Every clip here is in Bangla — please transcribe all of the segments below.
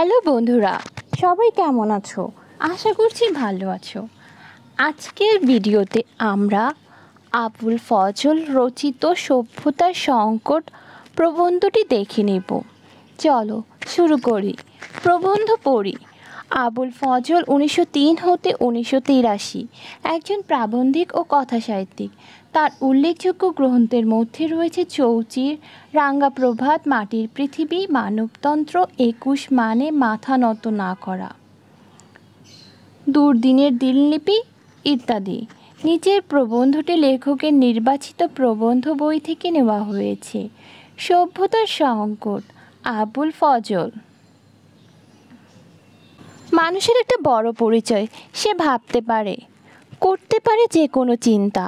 হ্যালো বন্ধুরা সবাই কেমন আছো আশা করছি ভালো আছো আজকের ভিডিওতে আমরা আবুল ফজল রচিত সভ্যতার সংকট প্রবন্ধটি দেখে নেব চলো শুরু করি প্রবন্ধ পড়ি আবুল ফজল উনিশশো হতে উনিশশো একজন প্রাবন্ধিক ও কথাসাহিত্যিক তার উল্লেখযোগ্য গ্রন্থের মধ্যে রয়েছে চৌচির রাঙ্গাপ্রভাত মাটির পৃথিবী মানবতন্ত্র একুশ মানে মাথা নত না করা দুর্দিনের দিনলিপি ইত্যাদি নিচের প্রবন্ধটি লেখকের নির্বাচিত প্রবন্ধ বই থেকে নেওয়া হয়েছে সভ্যতার সংকট আবুল ফজল মানুষের একটা বড় পরিচয় সে ভাবতে পারে করতে পারে যে কোনো চিন্তা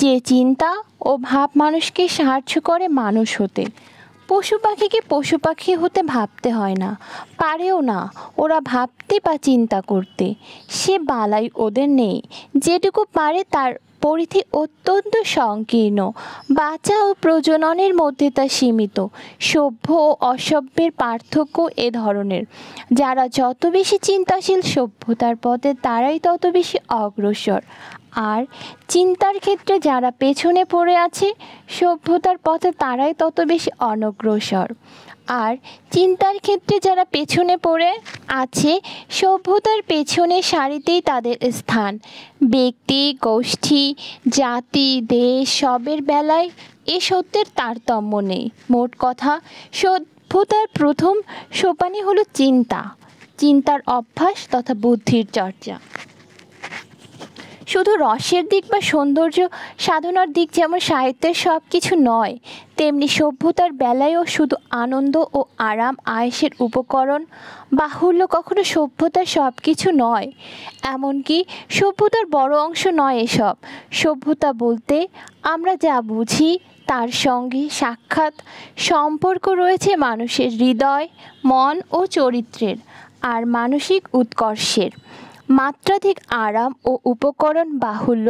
যে চিন্তা ও ভাব মানুষকে সাহায্য করে মানুষ হতে পশু পাখিকে পশু পাখি হতে ভাবতে হয় না পারেও না ওরা ভাবতে বা চিন্তা করতে সে বালাই ওদের নেই যেটুকু পারে তার পরিধি অত্যন্ত সংকীর্ণ বাচ্চা ও প্রজননের মধ্যে তা সীমিত সভ্য ও অসভ্যের পার্থক্য এ ধরনের যারা যত বেশি চিন্তাশীল সভ্যতার পথে তারাই তত বেশি অগ্রসর আর চিন্তার ক্ষেত্রে যারা পেছনে পড়ে আছে সভ্যতার পথে তারাই তত বেশি অনগ্রসর আর চিন্তার ক্ষেত্রে যারা পেছনে পড়ে আছে সভ্যতার পেছনে সারিতেই তাদের স্থান ব্যক্তি গোষ্ঠী জাতি দেশ সবের বেলায় এ সত্যের তারতম্য নেই মোট কথা সভ্যতার প্রথম সোপানই হলো চিন্তা চিন্তার অভ্যাস তথা বুদ্ধির চর্চা শুধু রসের দিক বা সৌন্দর্য সাধনার দিক যেমন সাহিত্যের সব কিছু নয় তেমনি সভ্যতার বেলায়ও শুধু আনন্দ ও আরাম আয়েসের উপকরণ বাহুল্য কখনো সভ্যতার সব কিছু নয় এমনকি সভ্যতার বড় অংশ নয় এসব সভ্যতা বলতে আমরা যা বুঝি তার সঙ্গে সাক্ষাৎ সম্পর্ক রয়েছে মানুষের হৃদয় মন ও চরিত্রের আর মানসিক উৎকর্ষের মাত্রাধিক আরাম ও উপকরণ বাহুল্য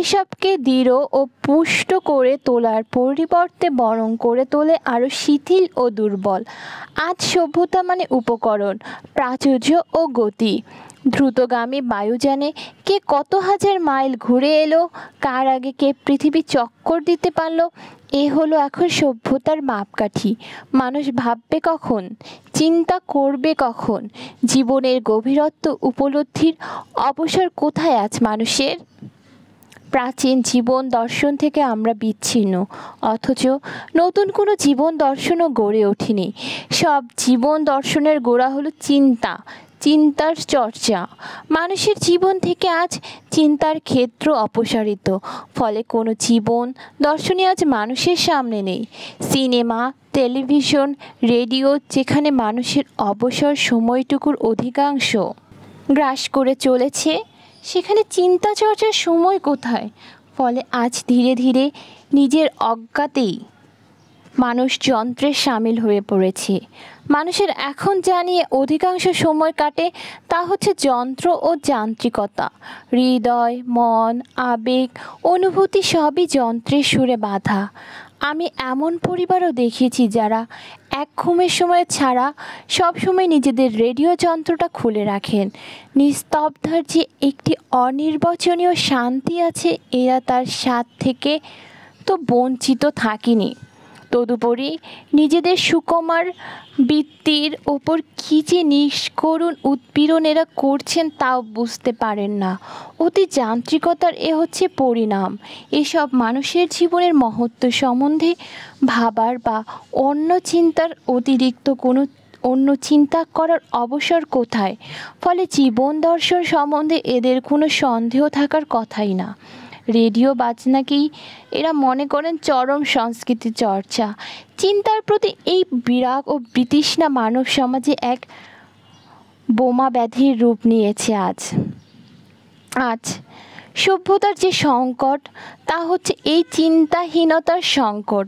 এসবকে দৃঢ় ও পুষ্ট করে তোলার পরিবর্তে বরং করে তোলে আরও শিথিল ও দুর্বল আজ সভ্যতা মানে উপকরণ প্রাচুর্য ও গতি দ্রুতগামী বায়ুযানে কে কত হাজার মাইল ঘুরে এলো কার আগে কে পৃথিবী চক্কর দিতে পারলো এ হলো এখন সভ্যতার মাপকাঠি মানুষ ভাববে কখন চিন্তা করবে কখন জীবনের গভীরত্ব উপলব্ধির অবসর কোথায় আজ মানুষের প্রাচীন জীবন দর্শন থেকে আমরা বিচ্ছিন্ন অথচ নতুন কোনো জীবন দর্শনও গড়ে ওঠেনি সব জীবন দর্শনের গোড়া হলো চিন্তা চিন্তার চর্চা মানুষের জীবন থেকে আজ চিন্তার ক্ষেত্র অপসারিত ফলে কোনো জীবন দর্শনে আজ মানুষের সামনে নেই সিনেমা টেলিভিশন রেডিও যেখানে মানুষের অবসর সময়টুকুর অধিকাংশ গ্রাস করে চলেছে সেখানে চিন্তা চর্চার সময় কোথায় ফলে আজ ধীরে ধীরে নিজের অজ্ঞাতেই মানুষ যন্ত্রে সামিল হয়ে পড়েছে মানুষের এখন যা নিয়ে অধিকাংশ সময় কাটে তা হচ্ছে যন্ত্র ও যান্ত্রিকতা হৃদয় মন আবেগ অনুভূতি সবই যন্ত্রের সুরে বাধা আমি এমন পরিবারও দেখেছি যারা এক ঘুমের সময় ছাড়া সব সময় নিজেদের রেডিও যন্ত্রটা খুলে রাখেন নিস্তব্ধার যে একটি অনির্বাচনীয় শান্তি আছে এরা তার স্বাদ থেকে তো বঞ্চিত থাকিনি তদুপরি নিজেদের সুকমার বৃত্তির ওপর কী যে নিষ্করুণ উৎপীড়ন এরা করছেন তাও বুঝতে পারেন না অতি যান্ত্রিকতার এ হচ্ছে পরিণাম এসব মানুষের জীবনের মহত্ব সম্বন্ধে ভাবার বা অন্য চিন্তার অতিরিক্ত কোনো অন্য চিন্তা করার অবসর কোথায় ফলে জীবন দর্শন সম্বন্ধে এদের কোনো সন্দেহ থাকার কথাই না রেডিও নাকি এরা মনে করেন চরম সংস্কৃতি চর্চা চিন্তার প্রতি এই বিরাগ ও বিতৃষ্ণা মানব সমাজে এক বোমা ব্যাধির রূপ নিয়েছে আজ আজ সভ্যতার যে সংকট তা হচ্ছে এই চিন্তাহীনতার সংকট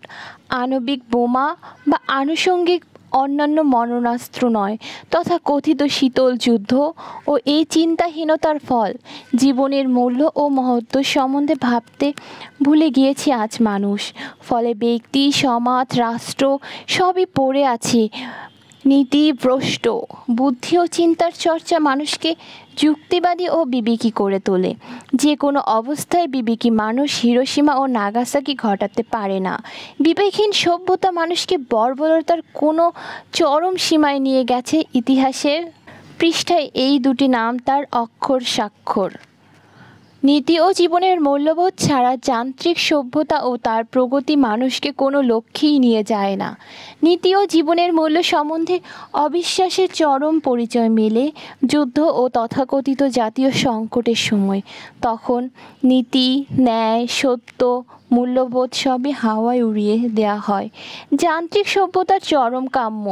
আণবিক বোমা বা আনুষঙ্গিক অন্যান্য মরণাস্ত্র নয় তথা কথিত শীতল যুদ্ধ ও এই চিন্তাহীনতার ফল জীবনের মূল্য ও মহত্ব সম্বন্ধে ভাবতে ভুলে গিয়েছে আজ মানুষ ফলে ব্যক্তি সমাজ রাষ্ট্র সবই পড়ে আছে নীতিভ্রষ্ট বুদ্ধি ও চিন্তার চর্চা মানুষকে যুক্তিবাদী ও বিবেকি করে তোলে যে কোনো অবস্থায় বিবেকি মানুষ হিরোসীমা ও নাগাসাকি ঘটাতে পারে না বিবেকহীন সভ্যতা মানুষকে বর্বরতার কোনো চরম সীমায় নিয়ে গেছে ইতিহাসের পৃষ্ঠায় এই দুটি নাম তার অক্ষর স্বাক্ষর নীতি ও জীবনের মূল্যবোধ ছাড়া যান্ত্রিক সভ্যতা ও তার প্রগতি মানুষকে কোনো লক্ষ্যেই নিয়ে যায় না নীতি ও জীবনের মূল্য সম্বন্ধে অবিশ্বাসের চরম পরিচয় মেলে যুদ্ধ ও তথাকথিত জাতীয় সংকটের সময় তখন নীতি ন্যায় সত্য মূল্যবোধ সবই হাওয়ায় উড়িয়ে দেয়া হয় যান্ত্রিক সভ্যতার চরম কাম্য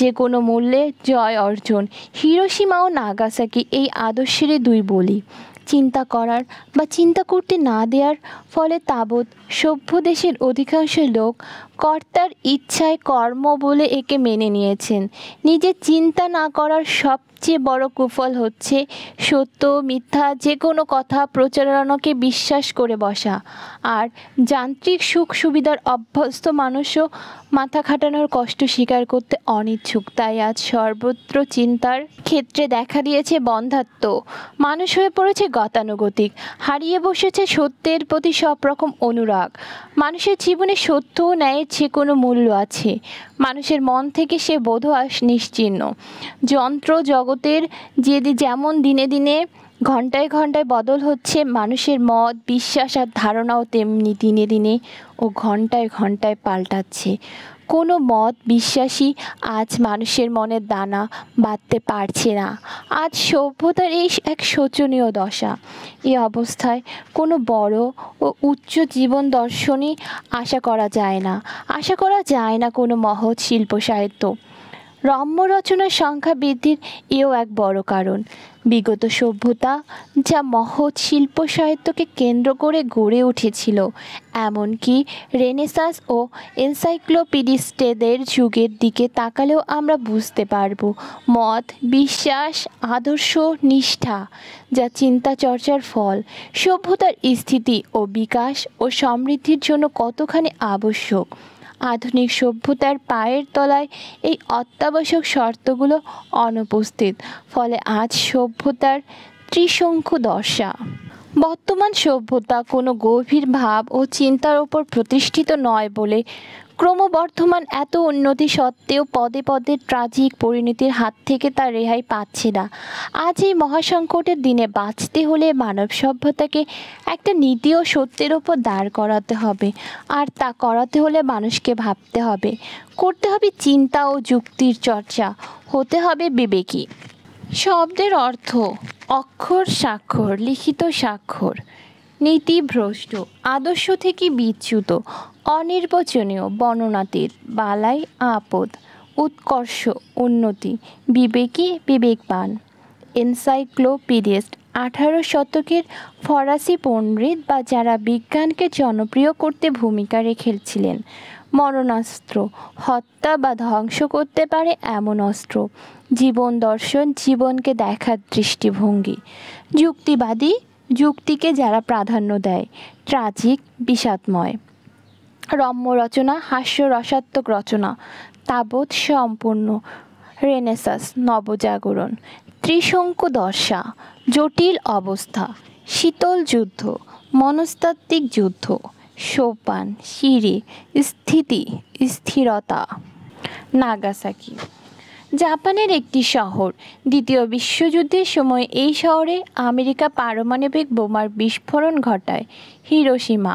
যে কোনো মূল্যে জয় অর্জন হিরোসীমা ও নাগাসাকি এই আদর্শেরই দুই বলি চিন্তা করার বা চিন্তা করতে না দেওয়ার ফলে তাবৎ সভ্য দেশের অধিকাংশ লোক কর্তার ইচ্ছায় কর্ম বলে একে মেনে নিয়েছেন নিজে চিন্তা না করার সব সবচেয়ে বড় কুফল হচ্ছে সত্য মিথ্যা যে কোনো কথা প্রচারণাকে বিশ্বাস করে বসা আর যান্ত্রিক সুখ সুবিধার অভ্যস্ত মানুষও মাথা খাটানোর কষ্ট স্বীকার করতে অনিচ্ছুক তাই আজ সর্বত্র চিন্তার ক্ষেত্রে দেখা দিয়েছে বন্ধাত্ম মানুষ হয়ে পড়েছে গতানুগতিক হারিয়ে বসেছে সত্যের প্রতি সব রকম অনুরাগ মানুষের জীবনে সত্য ও ন্যায়ের যে কোনো মূল্য আছে মানুষের মন থেকে সে বোধহয় নিশ্চিহ্ন যন্ত্র জগতের যে যেমন দিনে দিনে ঘন্টায় ঘন্টায় বদল হচ্ছে মানুষের মত বিশ্বাস আর ধারণাও তেমনি দিনে দিনে ও ঘন্টায় ঘন্টায় পাল্টাচ্ছে কোনো মত বিশ্বাসী আজ মানুষের মনে দানা বাঁধতে পারছে না আজ সভ্যতার এই এক শোচনীয় দশা এই অবস্থায় কোনো বড় ও উচ্চ জীবন দর্শনই আশা করা যায় না আশা করা যায় না কোনো মহৎ শিল্প সাহিত্য রম্য রচনার সংখ্যা বৃদ্ধির এও এক বড় কারণ বিগত সভ্যতা যা মহৎ শিল্প সাহিত্যকে কেন্দ্র করে গড়ে উঠেছিল এমনকি রেনেসাস ও এনসাইক্লোপিডিস্টেদের যুগের দিকে তাকালেও আমরা বুঝতে পারব মত বিশ্বাস আদর্শ নিষ্ঠা যা চিন্তা চর্চার ফল সভ্যতার স্থিতি ও বিকাশ ও সমৃদ্ধির জন্য কতখানি আবশ্যক আধুনিক সভ্যতার পায়ের তলায় এই অত্যাবশ্যক শর্তগুলো অনুপস্থিত ফলে আজ সভ্যতার ত্রিশঙ্কু দশা বর্তমান সভ্যতা কোনো গভীর ভাব ও চিন্তার ওপর প্রতিষ্ঠিত নয় বলে ক্রমবর্ধমান এত উন্নতি সত্ত্বেও পদে পদে ট্রাজিক পরিণতির হাত থেকে তার রেহাই পাচ্ছে না আজ এই মহাসংকটের দিনে বাঁচতে হলে মানব সভ্যতাকে একটা নীতি ও সত্যের ওপর দাঁড় করাতে হবে আর তা করাতে হলে মানুষকে ভাবতে হবে করতে হবে চিন্তা ও যুক্তির চর্চা হতে হবে বিবেকী শব্দের অর্থ অক্ষর স্বাক্ষর লিখিত স্বাক্ষর নীতিভ্রষ্ট আদর্শ থেকে বিচ্যুত অনির্বচনীয় বর্ণনাতীত বালাই আপদ উৎকর্ষ উন্নতি বিবেকী বিবেকবান এনসাইক্লোপিডিয়াস্ট আঠারো শতকের ফরাসি পণ্ডিত বা যারা বিজ্ঞানকে জনপ্রিয় করতে ভূমিকা রেখেছিলেন মরণাস্ত্র হত্যা বা ধ্বংস করতে পারে এমন অস্ত্র জীবন দর্শন জীবনকে দেখার দৃষ্টিভঙ্গি যুক্তিবাদী যুক্তিকে যারা প্রাধান্য দেয় ট্রাজিক বিষাদময় রম্য রচনা হাস্য রসাত্মক রচনা তাবৎ সম্পূর্ণ রেনেসাস নবজাগরণ ত্রিশঙ্ক দর্শা জটিল অবস্থা শীতল যুদ্ধ মনস্তাত্ত্বিক যুদ্ধ সোপান সিঁড়ি স্থিতি স্থিরতা নাগাসাকি জাপানের একটি শহর দ্বিতীয় বিশ্বযুদ্ধের সময় এই শহরে আমেরিকা পারমাণবিক বোমার বিস্ফোরণ ঘটায় হিরোসীমা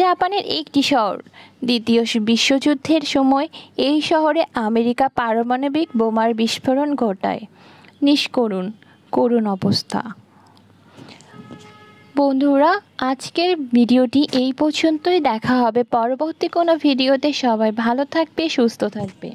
জাপানের একটি শহর দ্বিতীয় বিশ্বযুদ্ধের সময় এই শহরে আমেরিকা পারমাণবিক বোমার বিস্ফোরণ ঘটায় নিষ্করুণ করুণ অবস্থা বন্ধুরা আজকের ভিডিওটি এই পর্যন্তই দেখা হবে পরবর্তী কোনো ভিডিওতে সবাই ভালো থাকবে সুস্থ থাকবে